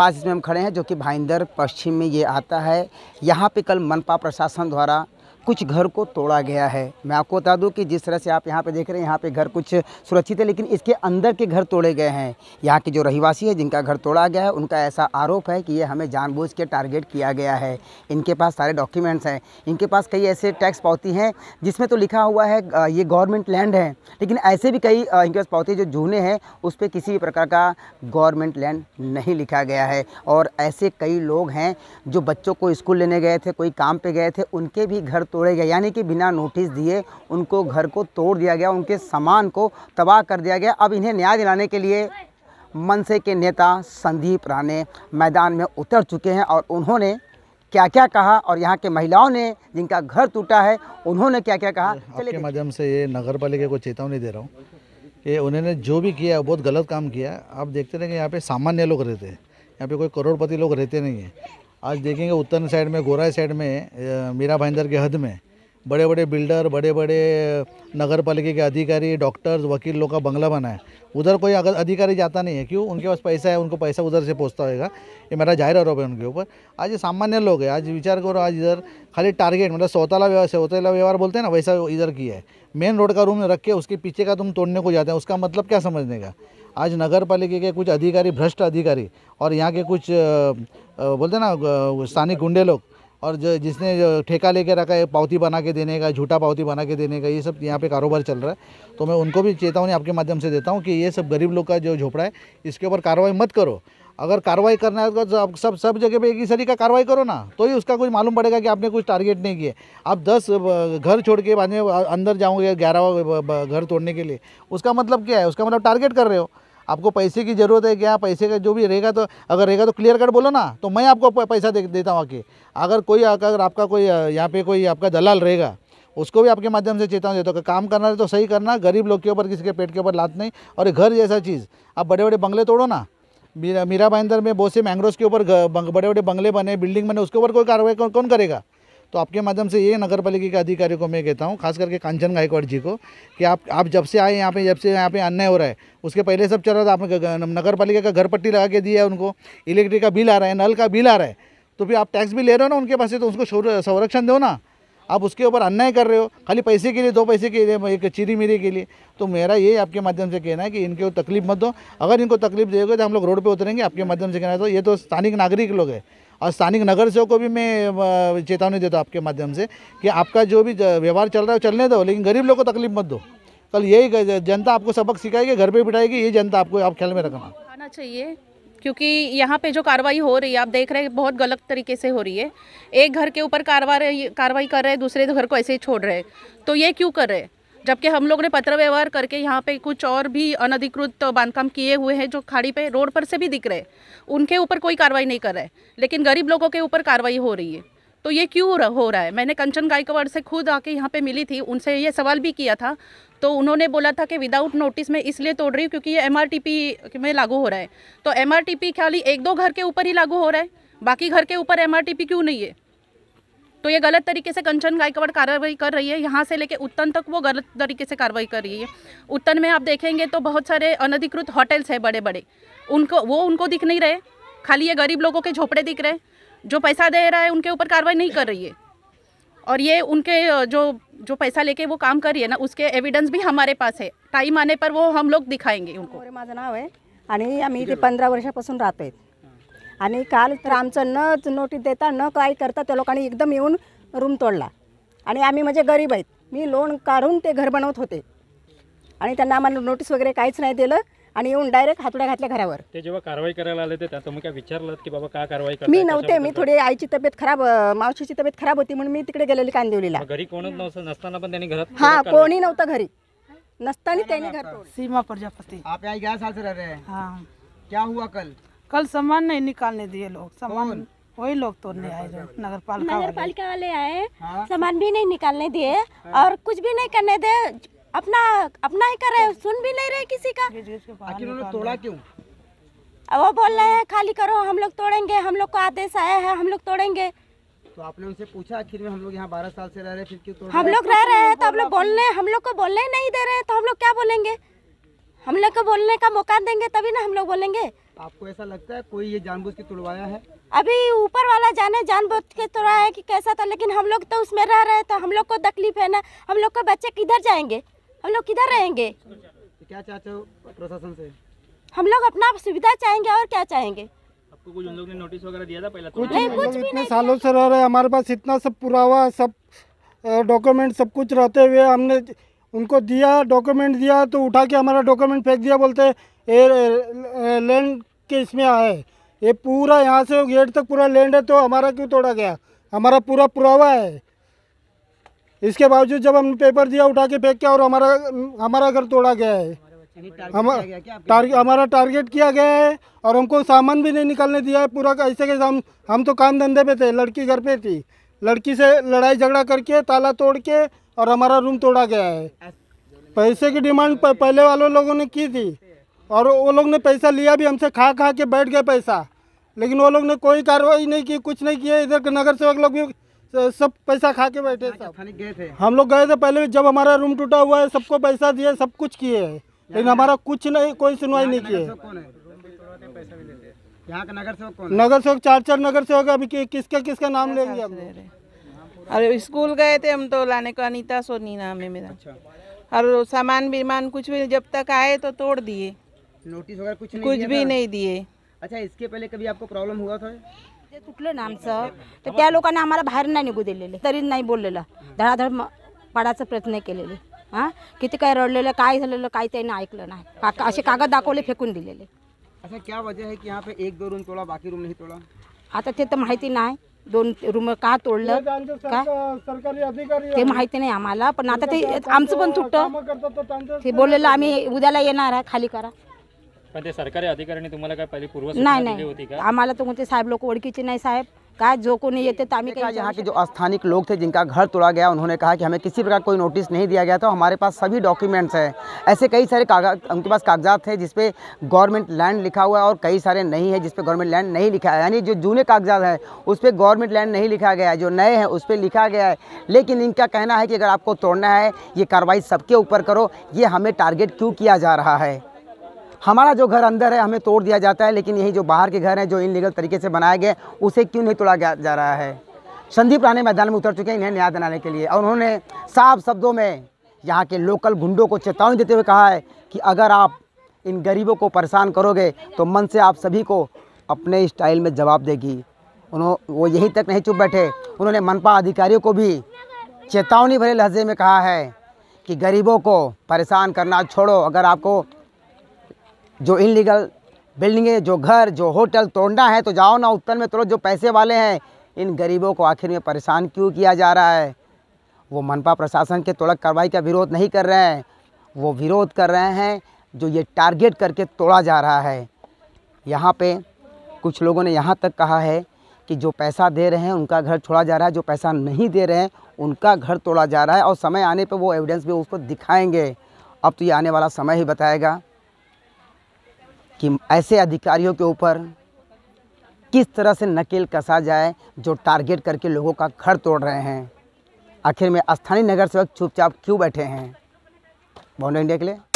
पास इसमें हम खड़े हैं जो कि भाईंदर पश्चिम में ये आता है यहाँ पे कल मनपा प्रशासन द्वारा कुछ घर को तोड़ा गया है मैं आपको बता दूं कि जिस तरह से आप यहाँ पे देख रहे हैं यहाँ पे घर कुछ सुरक्षित है लेकिन इसके अंदर के घर तोड़े गए हैं यहाँ के जो रहवासी है जिनका घर तोड़ा गया है उनका ऐसा आरोप है कि ये हमें जानबूझ के टारगेट किया गया है इनके पास सारे डॉक्यूमेंट्स हैं इनके पास कई ऐसे टैक्स पावती हैं जिसमें तो लिखा हुआ है ये गवर्नमेंट लैंड है लेकिन ऐसे भी कई इनके पास पावती जो जूने हैं उस पर किसी भी प्रकार का गवर्नमेंट लैंड नहीं लिखा गया है और ऐसे कई लोग हैं जो बच्चों को स्कूल लेने गए थे कोई काम पर गए थे उनके भी घर तोड़े गए यानी कि बिना नोटिस दिए उनको घर को तोड़ दिया गया उनके सामान को तबाह कर दिया गया अब इन्हें न्याय दिलाने के लिए मनसे के नेता संदीप राणे मैदान में उतर चुके हैं और उन्होंने क्या क्या कहा और यहाँ के महिलाओं ने जिनका घर टूटा है उन्होंने क्या क्या कहा चलिए माध्यम से ये नगर पालिका को चेतावनी दे रहा हूँ कि उन्होंने जो भी किया बहुत गलत काम किया आप देखते रहे कि यहाँ पे सामान्य लोग रहते हैं यहाँ पे कोई करोड़पति लोग रहते नहीं हैं आज देखेंगे उत्तर साइड में गोराई साइड में मीरा भाईंदर के हद में बड़े बड़े बिल्डर बड़े बड़े नगर पालिका के अधिकारी डॉक्टर्स वकील लोग का बंगला बना है उधर कोई अगर अधिकारी जाता नहीं है क्यों उनके पास पैसा है उनको पैसा उधर से पहुँचता होगा ये मेरा जाहिर आरोप है उनके ऊपर आज ये सामान्य लोग है आज विचार करो आज इधर खाली टारगेट मतलब सौताला व्यवहार सौताला व्यवहार बोलते हैं ना वैसा इधर की है मेन रोड का रूम रख के उसके पीछे का तुम तोड़ने को जाते हैं उसका मतलब क्या समझने का आज नगर पालिके के कुछ अधिकारी भ्रष्ट अधिकारी और यहाँ के कुछ बोलते ना स्थानीय गुंडे लोग और जो जिसने जो ठेका लेके रखा है पावती बना के देने का झूठा पावती बना के देने का ये सब यहाँ पे कारोबार चल रहा है तो मैं उनको भी चेतावनी आपके माध्यम से देता हूँ कि ये सब गरीब लोग का जो झोपड़ा है इसके ऊपर कार्रवाई मत करो अगर कार्रवाई करना है तो आप सब सब जगह पे एक ही सरी का कार्रवाई करो ना तो ही उसका कुछ मालूम पड़ेगा कि आपने कुछ टारगेट नहीं किए आप दस घर छोड़ के बाद में अंदर जाओगे ग्यारह घर तोड़ने के लिए उसका मतलब क्या है उसका मतलब टारगेट कर रहे हो आपको पैसे की ज़रूरत है क्या पैसे का जो भी रहेगा तो अगर रहेगा तो क्लियर कट बोलो ना तो मैं आपको पैसा दे देता हूँ आके अगर कोई अगर आपका कोई यहाँ पे कोई आपका दलाल रहेगा उसको भी आपके माध्यम से चेतावनी देता हूँ काम करना है तो सही करना गरीब लोग के ऊपर किसी के पेट के ऊपर लात नहीं और घर जैसा चीज़ आप बड़े बड़े बंगले तोड़ो ना मीरा मीरा में बहुत से मैंग्रोव के ऊपर बड़े बड़े बंगले बने बिल्डिंग बने उसके ऊपर कोई कार्रवाई कौन करेगा तो आपके माध्यम से ये नगर पालिका के अधिकारी को मैं कहता हूँ खास करके कांचन गायकवाड़ जी को कि आप आप जब से आए यहाँ पे जब से यहाँ पे अन्याय हो रहा है उसके पहले सब चल रहा था आपने नगर पालिका का घर पट्टी लगा के दिया है उनको इलेक्ट्रिक का बिल आ रहा है नल का बिल आ रहा है तो फिर आप टैक्स भी ले रहे हो ना उनके पास से तो उसको संरक्षण दो ना आप उसके ऊपर अन्याय कर रहे हो खाली पैसे के लिए दो पैसे के लिए एक चीरी मिरी के लिए तो मेरा ये आपके माध्यम से कहना है कि इनके तकलीफ मत दो अगर इनको तकलीफ देगा तो हम लोग रोड पे उतरेंगे आपके माध्यम से कहना है तो ये तो स्थानिक नागरिक लोग हैं और स्थानीय नगर सेवक को भी मैं चेतावनी देता हूँ आपके माध्यम से कि आपका जो भी व्यवहार चल रहा है चलने दो लेकिन गरीब लोग को तकलीफ मत दो कल यही जनता आपको सबक सिखाएगी घर पर बिठाएगी ये जनता आपको आप ख्याल में रखना आना चाहिए क्योंकि यहाँ पे जो कार्रवाई हो रही है आप देख रहे हैं बहुत गलत तरीके से हो रही है एक घर के ऊपर कार्रवाई कार्रवाई कर रहे हैं दूसरे घर को ऐसे ही छोड़ रहे हैं तो ये क्यों कर रहे हैं जबकि हम लोग ने पत्र व्यवहार करके यहाँ पे कुछ और भी अनधिकृत बांधकाम किए हुए हैं जो खाड़ी पे रोड पर से भी दिख रहे उनके ऊपर कोई कार्रवाई नहीं कर रहे लेकिन गरीब लोगों के ऊपर कार्रवाई हो रही है तो ये क्यों हो रहा है मैंने कंचन गायकवाड़ से खुद आके यहाँ पे मिली थी उनसे ये सवाल भी किया था तो उन्होंने बोला था कि विदाउट नोटिस में इसलिए तोड़ रही हूँ क्योंकि ये एम में लागू हो रहा है तो एम खाली एक दो घर के ऊपर ही लागू हो रहा है बाकी घर के ऊपर एम क्यों नहीं है तो ये गलत तरीके से कंचन गायकवाड़ कार्रवाई कर रही है यहाँ से लेके उत्तन तक वो गलत तरीके से कार्रवाई कर रही है उत्तन में आप देखेंगे तो बहुत सारे अनधिकृत होटल्स हैं बड़े बड़े उनको वो उनको दिख नहीं रहे खाली ये गरीब लोगों के झोपड़े दिख रहे जो पैसा दे रहा है उनके ऊपर कार्रवाई नहीं कर रही है और ये उनके जो जो पैसा लेके वो काम कर रही है ना उसके एविडेंस भी हमारे पास है टाइम आने पर वो हम लोग दिखाएंगे उनको मज़ा नाव है पंद्रह आम्ही रहते हैं आणि काल तर आमचं न नोटीस देता न काय करता त्या लोकांनी एकदम येऊन रूम तोडला आणि आम्ही म्हणजे गरीब आहेत मी लोन काढून ते घर बनवत होते आणि त्यांना आम्हाला नोटीस वगैरे काहीच नाही दिलं आणि येऊन डायरेक्ट हातोड्या घातल्या घरावर ते जेव्हा कारवाई करायला आले ते त्याचं काय विचारलं की बाबा काय कारवाई मी नव्हते मी थोडी आईची तब्येत खराब मावशीची तब्येत खराब होती म्हणून मी तिकडे गेलेली कांदिवलीला घरी कोणच नव्हतं नसताना पण त्यांनी घरात हा कोणी नव्हतं घरी नसताना त्यांनी घर सीमा प्रजापती आप गॅस हजर क्या हुआ कल कल सामान नहीं निकालने दिए लोग सामान वही लोग तोड़ने आए जो नगर पालिका नगर पालिका वाले आए हाँ। सामान भी नहीं निकालने दिए हाँ। और कुछ भी नहीं करने दे अपना अपना ही कर रहे सुन भी नहीं रहे किसी का तोड़ा क्यों वो बोल रहे हैं खाली करो हम लोग तोड़ेंगे हम लोग को आदेश आया है हम लोग तोड़ेंगे तो आपने उनसे पूछा आखिर में हम लोग यहाँ बारह साल से रह रहे फिर क्यों तोड़ हम लोग रह रहे हैं तो आप तो लोग बोलने हम लोग को बोलने नहीं दे रहे हैं तो हम लोग क्या बोलेंगे हम लोग को बोलने का मौका देंगे तभी ना हम लोग बोलेंगे आपको ऐसा लगता है कोई ये जानबूझ के तोड़वाया है अभी ऊपर वाला जाने जानबूझ के तोड़ा है कि कैसा था लेकिन हम लोग तो उसमें रह रहे तो हम लोग को तकलीफ है ना हम लोग का बच्चे किधर जाएंगे हम लोग किधर रहेंगे तो क्या चाहते हो प्रशासन से हम लोग अपना सुविधा चाहेंगे और क्या चाहेंगे आपको कुछ ने नोटिस वगैरह दिया था पहला तो? कुछ कुछ इतने सालों से रह रहे हमारे पास इतना सब पुरावा सब डॉक्यूमेंट सब कुछ रहते हुए हमने उनको दिया डॉक्यूमेंट दिया तो उठा के हमारा डॉक्यूमेंट फेंक दिया बोलते लैंड के इसमें आया है ये पूरा यहाँ से गेट तक पूरा लैंड है तो हमारा क्यों तोड़ा गया हमारा पूरा पुरावा है इसके बावजूद जब हमने पेपर दिया उठा के फेंक किया और हमारा हमारा घर तोड़ा गया है हमारा हमारा टारगेट किया गया है और हमको सामान भी नहीं निकालने दिया है पूरा ऐसे के हम हम तो काम धंधे पे थे लड़की घर पे थी लड़की से लड़ाई झगड़ा करके ताला तोड़ के और हमारा रूम तोड़ा गया है पैसे की डिमांड पहले वालों लोगों ने की थी और वो लोग ने पैसा लिया भी हमसे खा खा के बैठ गए पैसा लेकिन वो लोग ने कोई कार्रवाई नहीं की कुछ नहीं किया इधर के नगर सेवक लोग भी सब पैसा खा के बैठे हाँ, सब गए थे हम लोग गए थे पहले जब हमारा रूम टूटा हुआ है सबको पैसा दिए सब कुछ किए है लेकिन हमारा कुछ नहीं कोई सुनवाई नहीं की है नगर सेवक चार चार नगर सेवक अभी किसके किसके नाम ले लिया अरे स्कूल गए थे हम तो लाने को अनिता सोनी नाम है मेरा अच्छा। और सामान बीमान कुछ भी जब तक आए तो तोड़ दिए नोटिस वगैरे कुछ नहीं कुछ भी नहीं नाही अच्छा इसके पहले कभी आपको प्रॉब्लेम हुआ था ते ना आमचं तर त्या लोकांनी आम्हाला बाहेर नाही निघू दिलेले तरी नाही बोललेलं धडाधड म- पाडायचा प्रयत्न केलेले हा किती काय रडलेलं काय झालेलं काय त्यांनी ऐकलं नाही काका असे कागद दाखवले फेकून दिलेले अच्छा क्या वजह है की यहाँ पे एक दो रूम तोड़ा बाकी रूम नहीं तोड़ा आता ते तर माहिती नाही दोन रूम का तोडलं का ते माहिती नाही आम्हाला पण आता ते आमचं पण तुटतं ते बोललेलं आम्ही उद्याला येणार आहे खाली करा सरकारी अधिकारी तुम्हाला का जो कोणी येते कहा यहाँ के जो स्थानिक लोग थे जिनका घर तोड़ा गया उन्होंने कहा कि हमें किसी प्रकार कोई नोटिस नहीं दिया गया था तो हमारे पास सभी डॉक्यूमेंट्स हैं ऐसे कई सारे कागज उनके पास कागजात थे जिसपे गवर्नमेंट लैंड लिखा हुआ है और कई सारे नहीं है जिसपे गवर्नमेंट लैंड नहीं लिखा है यानी जो जूने कागजात हैं उस पर गवर्नमेंट लैंड नहीं लिखा गया है जो नए हैं उस पर लिखा गया है लेकिन इनका कहना है कि अगर आपको तोड़ना है ये कार्रवाई सबके ऊपर करो ये हमें टारगेट क्यों किया जा रहा है हमारा जो घर अंदर है हमें तोड़ दिया जाता है लेकिन यही जो बाहर के घर हैं जो इनलीगल तरीके से बनाए गए उसे क्यों नहीं तोड़ा गया जा रहा है संदीप राणे मैदान में उतर चुके हैं इन्हें न्याय दिलाने के लिए और उन्होंने साफ शब्दों में यहाँ के लोकल गुंडों को चेतावनी देते हुए कहा है कि अगर आप इन गरीबों को परेशान करोगे तो मन से आप सभी को अपने स्टाइल में जवाब देगी उन्होंने वो यहीं तक नहीं चुप बैठे उन्होंने मनपा अधिकारियों को भी चेतावनी भरे लहजे में कहा है कि गरीबों को परेशान करना छोड़ो अगर आपको जो इनलीगल बिल्डिंगें जो घर जो होटल तोड़ना है तो जाओ ना उत्तर में तोड़ो जो पैसे वाले हैं इन गरीबों को आखिर में परेशान क्यों किया जा रहा है वो मनपा प्रशासन के तोड़क कार्रवाई का विरोध नहीं कर रहे हैं वो विरोध कर रहे हैं जो ये टारगेट करके तोड़ा जा रहा है यहाँ पे कुछ लोगों ने यहाँ तक कहा है कि जो पैसा दे रहे हैं उनका घर छोड़ा जा रहा है जो पैसा नहीं दे रहे हैं उनका घर तोड़ा जा रहा है और समय आने पर वो एविडेंस भी उसको दिखाएंगे अब तो ये आने वाला समय ही बताएगा कि ऐसे अधिकारियों के ऊपर किस तरह से नकेल कसा जाए जो टारगेट करके लोगों का घर तोड़ रहे हैं आखिर में स्थानीय नगर सेवक चुपचाप क्यों बैठे हैं बॉन्ड इंडिया के लिए